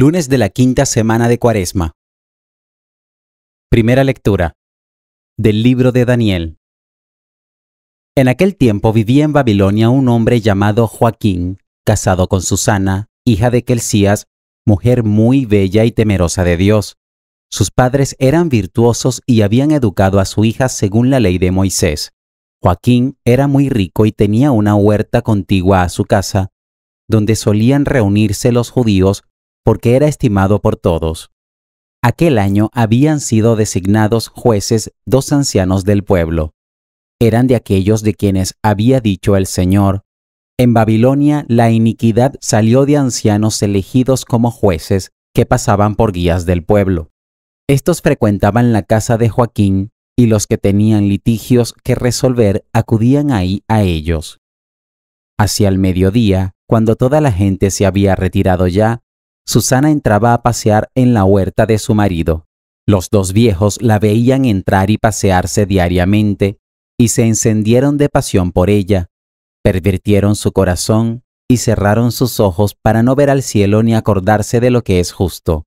Lunes de la quinta semana de Cuaresma. Primera lectura. Del libro de Daniel. En aquel tiempo vivía en Babilonia un hombre llamado Joaquín, casado con Susana, hija de Quelcías, mujer muy bella y temerosa de Dios. Sus padres eran virtuosos y habían educado a su hija según la ley de Moisés. Joaquín era muy rico y tenía una huerta contigua a su casa, donde solían reunirse los judíos porque era estimado por todos. Aquel año habían sido designados jueces dos ancianos del pueblo. Eran de aquellos de quienes había dicho el Señor, en Babilonia la iniquidad salió de ancianos elegidos como jueces que pasaban por guías del pueblo. Estos frecuentaban la casa de Joaquín y los que tenían litigios que resolver acudían ahí a ellos. Hacia el mediodía, cuando toda la gente se había retirado ya, Susana entraba a pasear en la huerta de su marido. Los dos viejos la veían entrar y pasearse diariamente y se encendieron de pasión por ella, pervirtieron su corazón y cerraron sus ojos para no ver al cielo ni acordarse de lo que es justo.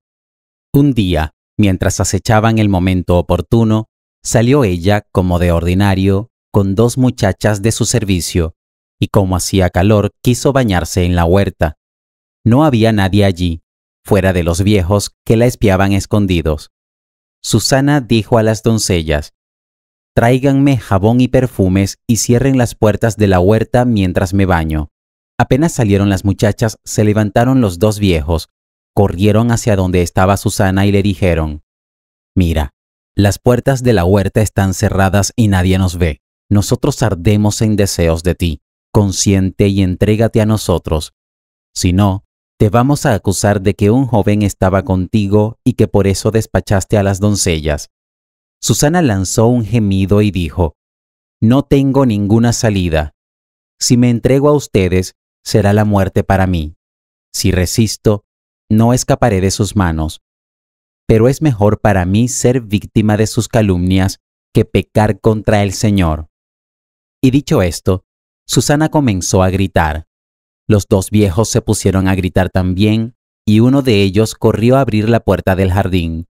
Un día, mientras acechaban el momento oportuno, salió ella, como de ordinario, con dos muchachas de su servicio, y como hacía calor, quiso bañarse en la huerta. No había nadie allí, fuera de los viejos que la espiaban escondidos. Susana dijo a las doncellas, Tráiganme jabón y perfumes y cierren las puertas de la huerta mientras me baño. Apenas salieron las muchachas, se levantaron los dos viejos, corrieron hacia donde estaba Susana y le dijeron, Mira, las puertas de la huerta están cerradas y nadie nos ve. Nosotros ardemos en deseos de ti. Consiente y entrégate a nosotros. Si no, te vamos a acusar de que un joven estaba contigo y que por eso despachaste a las doncellas. Susana lanzó un gemido y dijo, No tengo ninguna salida. Si me entrego a ustedes, será la muerte para mí. Si resisto, no escaparé de sus manos. Pero es mejor para mí ser víctima de sus calumnias que pecar contra el Señor. Y dicho esto, Susana comenzó a gritar, los dos viejos se pusieron a gritar también, y uno de ellos corrió a abrir la puerta del jardín.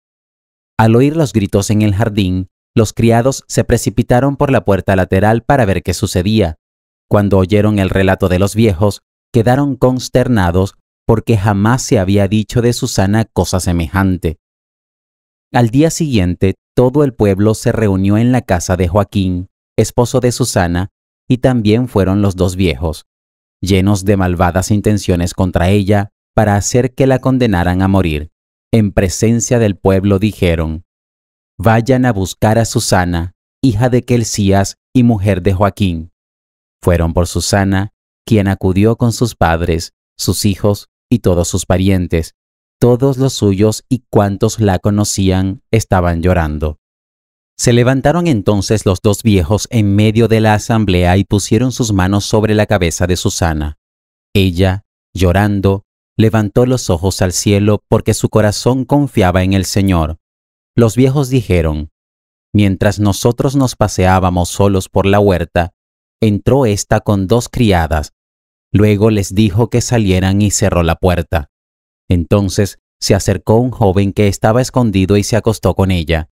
Al oír los gritos en el jardín, los criados se precipitaron por la puerta lateral para ver qué sucedía. Cuando oyeron el relato de los viejos, quedaron consternados porque jamás se había dicho de Susana cosa semejante. Al día siguiente, todo el pueblo se reunió en la casa de Joaquín, esposo de Susana, y también fueron los dos viejos llenos de malvadas intenciones contra ella, para hacer que la condenaran a morir. En presencia del pueblo dijeron, Vayan a buscar a Susana, hija de Kelcías y mujer de Joaquín. Fueron por Susana, quien acudió con sus padres, sus hijos y todos sus parientes. Todos los suyos y cuantos la conocían estaban llorando. Se levantaron entonces los dos viejos en medio de la asamblea y pusieron sus manos sobre la cabeza de Susana. Ella, llorando, levantó los ojos al cielo porque su corazón confiaba en el Señor. Los viejos dijeron, Mientras nosotros nos paseábamos solos por la huerta, entró ésta con dos criadas. Luego les dijo que salieran y cerró la puerta. Entonces se acercó un joven que estaba escondido y se acostó con ella.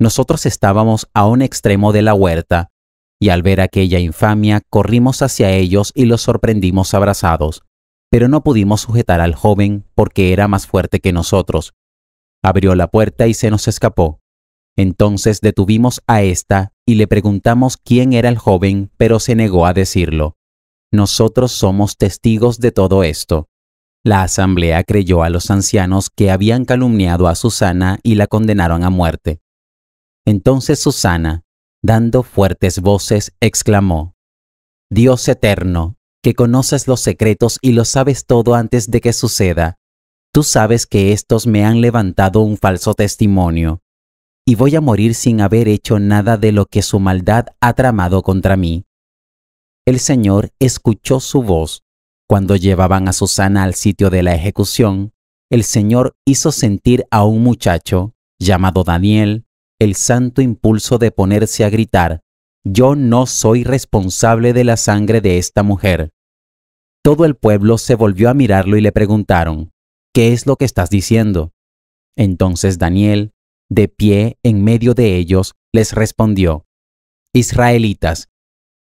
Nosotros estábamos a un extremo de la huerta, y al ver aquella infamia corrimos hacia ellos y los sorprendimos abrazados, pero no pudimos sujetar al joven porque era más fuerte que nosotros. Abrió la puerta y se nos escapó. Entonces detuvimos a ésta y le preguntamos quién era el joven, pero se negó a decirlo. Nosotros somos testigos de todo esto. La asamblea creyó a los ancianos que habían calumniado a Susana y la condenaron a muerte. Entonces Susana, dando fuertes voces, exclamó, Dios eterno, que conoces los secretos y lo sabes todo antes de que suceda, tú sabes que estos me han levantado un falso testimonio, y voy a morir sin haber hecho nada de lo que su maldad ha tramado contra mí. El Señor escuchó su voz. Cuando llevaban a Susana al sitio de la ejecución, el Señor hizo sentir a un muchacho, llamado Daniel, el santo impulso de ponerse a gritar, yo no soy responsable de la sangre de esta mujer. Todo el pueblo se volvió a mirarlo y le preguntaron, ¿qué es lo que estás diciendo? Entonces Daniel, de pie en medio de ellos, les respondió, Israelitas,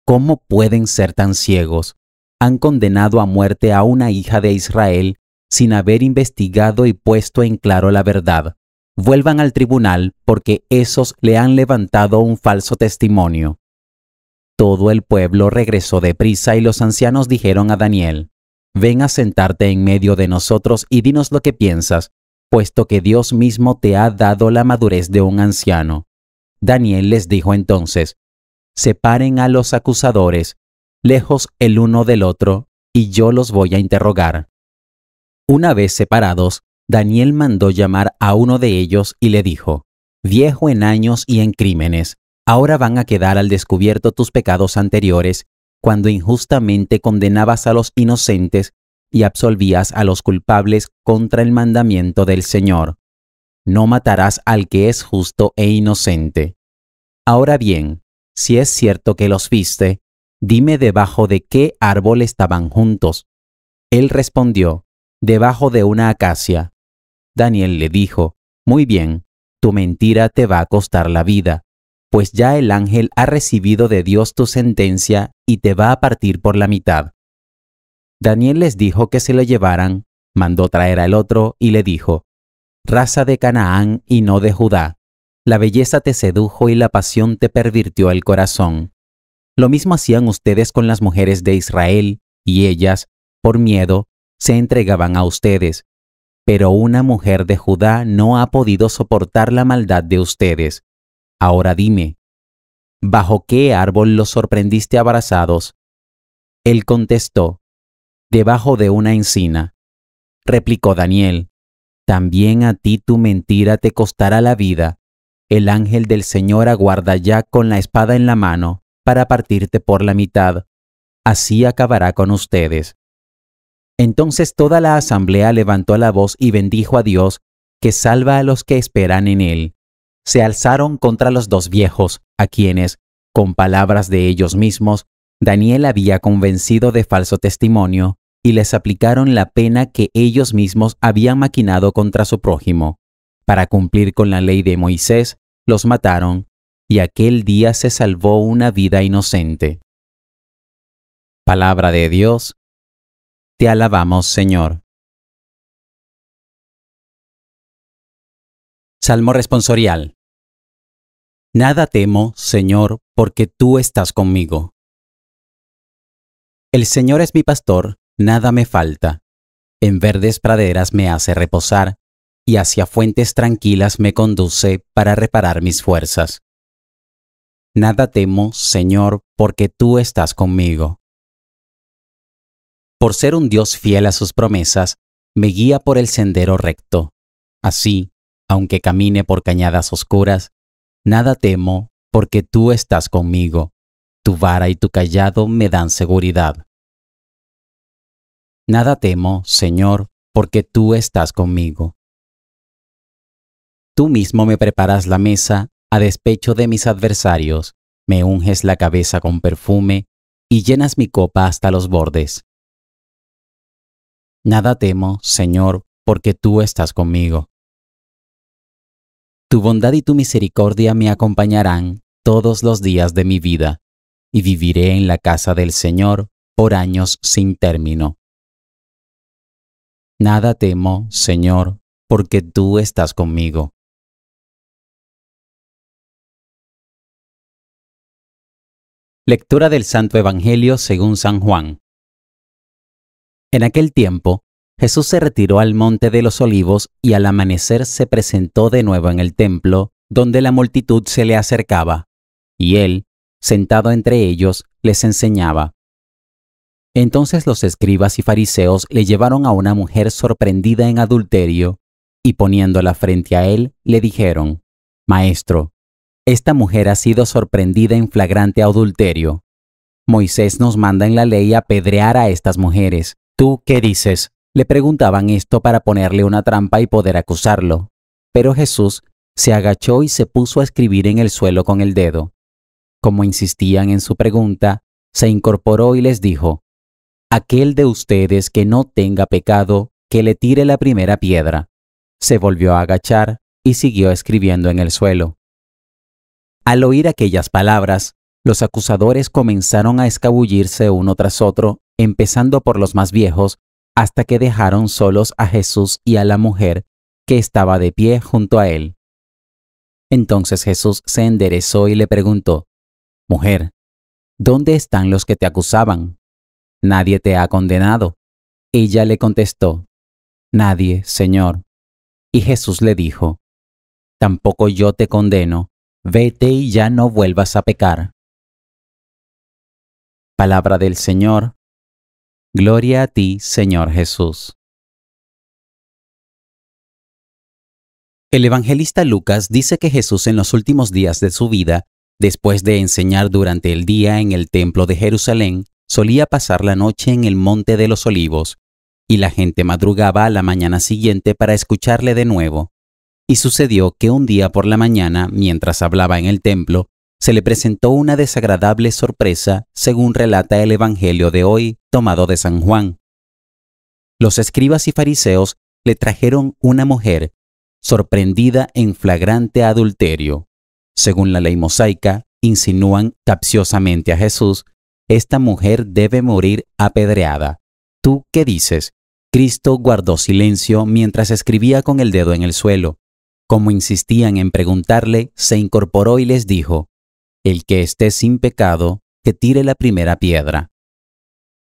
¿cómo pueden ser tan ciegos? Han condenado a muerte a una hija de Israel sin haber investigado y puesto en claro la verdad vuelvan al tribunal porque esos le han levantado un falso testimonio. Todo el pueblo regresó prisa y los ancianos dijeron a Daniel, Ven a sentarte en medio de nosotros y dinos lo que piensas, puesto que Dios mismo te ha dado la madurez de un anciano. Daniel les dijo entonces, Separen a los acusadores, lejos el uno del otro, y yo los voy a interrogar. Una vez separados, Daniel mandó llamar a uno de ellos y le dijo, Viejo en años y en crímenes, ahora van a quedar al descubierto tus pecados anteriores, cuando injustamente condenabas a los inocentes y absolvías a los culpables contra el mandamiento del Señor. No matarás al que es justo e inocente. Ahora bien, si es cierto que los viste, dime debajo de qué árbol estaban juntos. Él respondió, debajo de una acacia. Daniel le dijo, Muy bien, tu mentira te va a costar la vida, pues ya el ángel ha recibido de Dios tu sentencia y te va a partir por la mitad. Daniel les dijo que se lo llevaran, mandó traer al otro y le dijo, Raza de Canaán y no de Judá, la belleza te sedujo y la pasión te pervirtió el corazón. Lo mismo hacían ustedes con las mujeres de Israel, y ellas, por miedo, se entregaban a ustedes. Pero una mujer de Judá no ha podido soportar la maldad de ustedes. Ahora dime, ¿bajo qué árbol los sorprendiste abrazados? Él contestó, debajo de una encina. Replicó Daniel, también a ti tu mentira te costará la vida. El ángel del Señor aguarda ya con la espada en la mano para partirte por la mitad. Así acabará con ustedes. Entonces toda la asamblea levantó la voz y bendijo a Dios, que salva a los que esperan en él. Se alzaron contra los dos viejos, a quienes, con palabras de ellos mismos, Daniel había convencido de falso testimonio, y les aplicaron la pena que ellos mismos habían maquinado contra su prójimo. Para cumplir con la ley de Moisés, los mataron, y aquel día se salvó una vida inocente. Palabra de Dios, te alabamos, Señor. Salmo responsorial. Nada temo, Señor, porque tú estás conmigo. El Señor es mi pastor, nada me falta. En verdes praderas me hace reposar, y hacia fuentes tranquilas me conduce para reparar mis fuerzas. Nada temo, Señor, porque tú estás conmigo. Por ser un Dios fiel a sus promesas, me guía por el sendero recto. Así, aunque camine por cañadas oscuras, nada temo, porque tú estás conmigo. Tu vara y tu callado me dan seguridad. Nada temo, Señor, porque tú estás conmigo. Tú mismo me preparas la mesa a despecho de mis adversarios, me unges la cabeza con perfume y llenas mi copa hasta los bordes. Nada temo, Señor, porque tú estás conmigo. Tu bondad y tu misericordia me acompañarán todos los días de mi vida, y viviré en la casa del Señor por años sin término. Nada temo, Señor, porque tú estás conmigo. Lectura del Santo Evangelio según San Juan en aquel tiempo, Jesús se retiró al monte de los olivos y al amanecer se presentó de nuevo en el templo, donde la multitud se le acercaba, y él, sentado entre ellos, les enseñaba. Entonces los escribas y fariseos le llevaron a una mujer sorprendida en adulterio, y poniéndola frente a él, le dijeron, Maestro, esta mujer ha sido sorprendida en flagrante adulterio. Moisés nos manda en la ley apedrear a estas mujeres. ¿Tú qué dices? Le preguntaban esto para ponerle una trampa y poder acusarlo. Pero Jesús se agachó y se puso a escribir en el suelo con el dedo. Como insistían en su pregunta, se incorporó y les dijo, Aquel de ustedes que no tenga pecado, que le tire la primera piedra. Se volvió a agachar y siguió escribiendo en el suelo. Al oír aquellas palabras, los acusadores comenzaron a escabullirse uno tras otro empezando por los más viejos, hasta que dejaron solos a Jesús y a la mujer que estaba de pie junto a él. Entonces Jesús se enderezó y le preguntó, Mujer, ¿dónde están los que te acusaban? Nadie te ha condenado. Ella le contestó, Nadie, Señor. Y Jesús le dijo, Tampoco yo te condeno, vete y ya no vuelvas a pecar. Palabra del Señor, Gloria a ti, Señor Jesús. El evangelista Lucas dice que Jesús en los últimos días de su vida, después de enseñar durante el día en el templo de Jerusalén, solía pasar la noche en el Monte de los Olivos, y la gente madrugaba a la mañana siguiente para escucharle de nuevo. Y sucedió que un día por la mañana, mientras hablaba en el templo, se le presentó una desagradable sorpresa, según relata el Evangelio de hoy, tomado de San Juan. Los escribas y fariseos le trajeron una mujer, sorprendida en flagrante adulterio. Según la ley mosaica, insinúan capciosamente a Jesús, esta mujer debe morir apedreada. ¿Tú qué dices? Cristo guardó silencio mientras escribía con el dedo en el suelo. Como insistían en preguntarle, se incorporó y les dijo, el que esté sin pecado, que tire la primera piedra.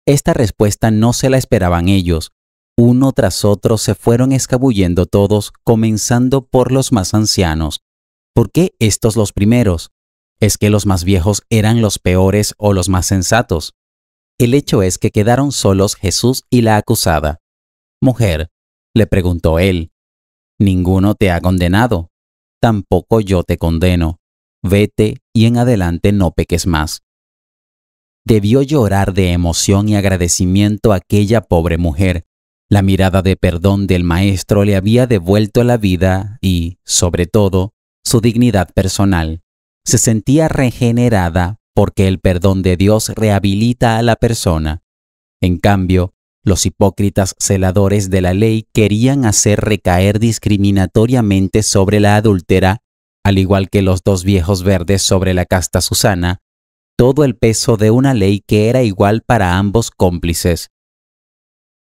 Esta respuesta no se la esperaban ellos. Uno tras otro se fueron escabullendo todos, comenzando por los más ancianos. ¿Por qué estos los primeros? ¿Es que los más viejos eran los peores o los más sensatos? El hecho es que quedaron solos Jesús y la acusada. Mujer, le preguntó él, ninguno te ha condenado, tampoco yo te condeno vete y en adelante no peques más. Debió llorar de emoción y agradecimiento aquella pobre mujer. La mirada de perdón del maestro le había devuelto la vida y, sobre todo, su dignidad personal. Se sentía regenerada porque el perdón de Dios rehabilita a la persona. En cambio, los hipócritas celadores de la ley querían hacer recaer discriminatoriamente sobre la adúltera al igual que los dos viejos verdes sobre la casta Susana, todo el peso de una ley que era igual para ambos cómplices.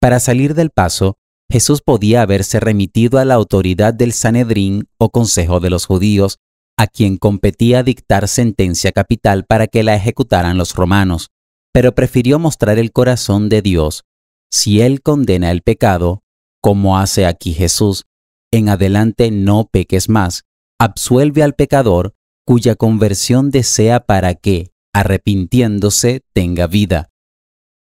Para salir del paso, Jesús podía haberse remitido a la autoridad del Sanedrín o Consejo de los Judíos, a quien competía dictar sentencia capital para que la ejecutaran los romanos, pero prefirió mostrar el corazón de Dios. Si Él condena el pecado, como hace aquí Jesús, en adelante no peques más, absuelve al pecador cuya conversión desea para que, arrepintiéndose, tenga vida.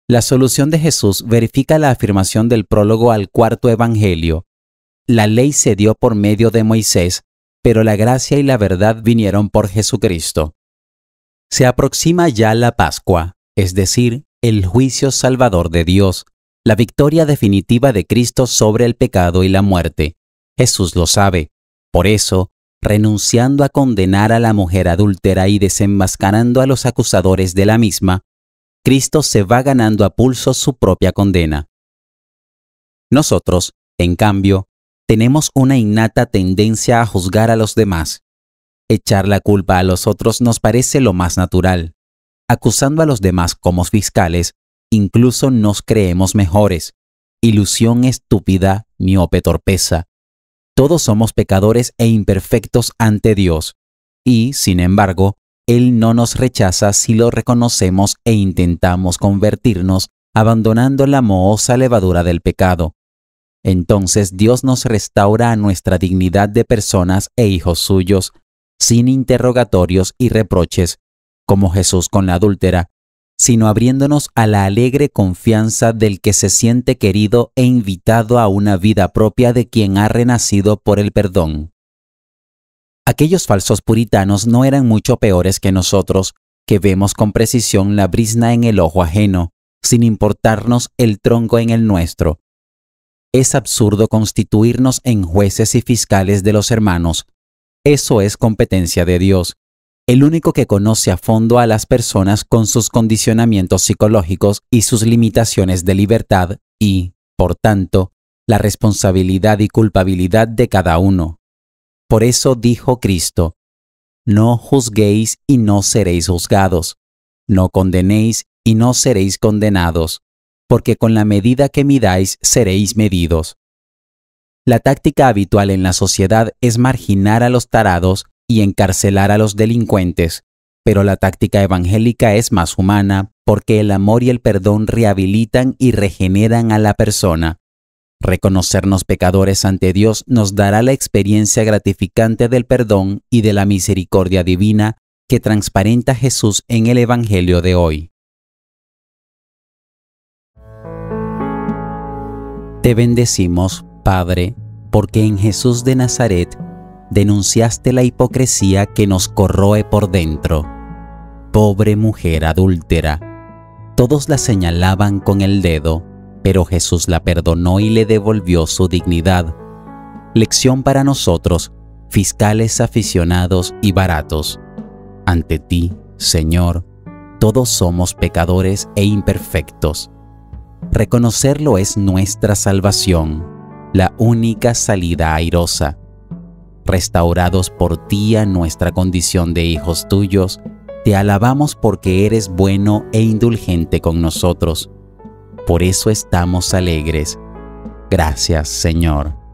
La solución de Jesús verifica la afirmación del prólogo al cuarto Evangelio. La ley se dio por medio de Moisés, pero la gracia y la verdad vinieron por Jesucristo. Se aproxima ya la Pascua, es decir, el juicio salvador de Dios, la victoria definitiva de Cristo sobre el pecado y la muerte. Jesús lo sabe. Por eso, renunciando a condenar a la mujer adúltera y desenmascarando a los acusadores de la misma, Cristo se va ganando a pulso su propia condena. Nosotros, en cambio, tenemos una innata tendencia a juzgar a los demás. Echar la culpa a los otros nos parece lo más natural. Acusando a los demás como fiscales, incluso nos creemos mejores. Ilusión estúpida, miope torpeza. Todos somos pecadores e imperfectos ante Dios, y, sin embargo, Él no nos rechaza si lo reconocemos e intentamos convertirnos, abandonando la mohosa levadura del pecado. Entonces Dios nos restaura a nuestra dignidad de personas e hijos suyos, sin interrogatorios y reproches, como Jesús con la adúltera, sino abriéndonos a la alegre confianza del que se siente querido e invitado a una vida propia de quien ha renacido por el perdón. Aquellos falsos puritanos no eran mucho peores que nosotros, que vemos con precisión la brisna en el ojo ajeno, sin importarnos el tronco en el nuestro. Es absurdo constituirnos en jueces y fiscales de los hermanos. Eso es competencia de Dios el único que conoce a fondo a las personas con sus condicionamientos psicológicos y sus limitaciones de libertad y, por tanto, la responsabilidad y culpabilidad de cada uno. Por eso dijo Cristo, No juzguéis y no seréis juzgados, no condenéis y no seréis condenados, porque con la medida que midáis seréis medidos. La táctica habitual en la sociedad es marginar a los tarados y encarcelar a los delincuentes, pero la táctica evangélica es más humana porque el amor y el perdón rehabilitan y regeneran a la persona. Reconocernos pecadores ante Dios nos dará la experiencia gratificante del perdón y de la misericordia divina que transparenta Jesús en el Evangelio de hoy. Te bendecimos, Padre, porque en Jesús de Nazaret denunciaste la hipocresía que nos corroe por dentro. Pobre mujer adúltera. Todos la señalaban con el dedo, pero Jesús la perdonó y le devolvió su dignidad. Lección para nosotros, fiscales aficionados y baratos. Ante ti, Señor, todos somos pecadores e imperfectos. Reconocerlo es nuestra salvación, la única salida airosa restaurados por ti a nuestra condición de hijos tuyos, te alabamos porque eres bueno e indulgente con nosotros. Por eso estamos alegres. Gracias, Señor.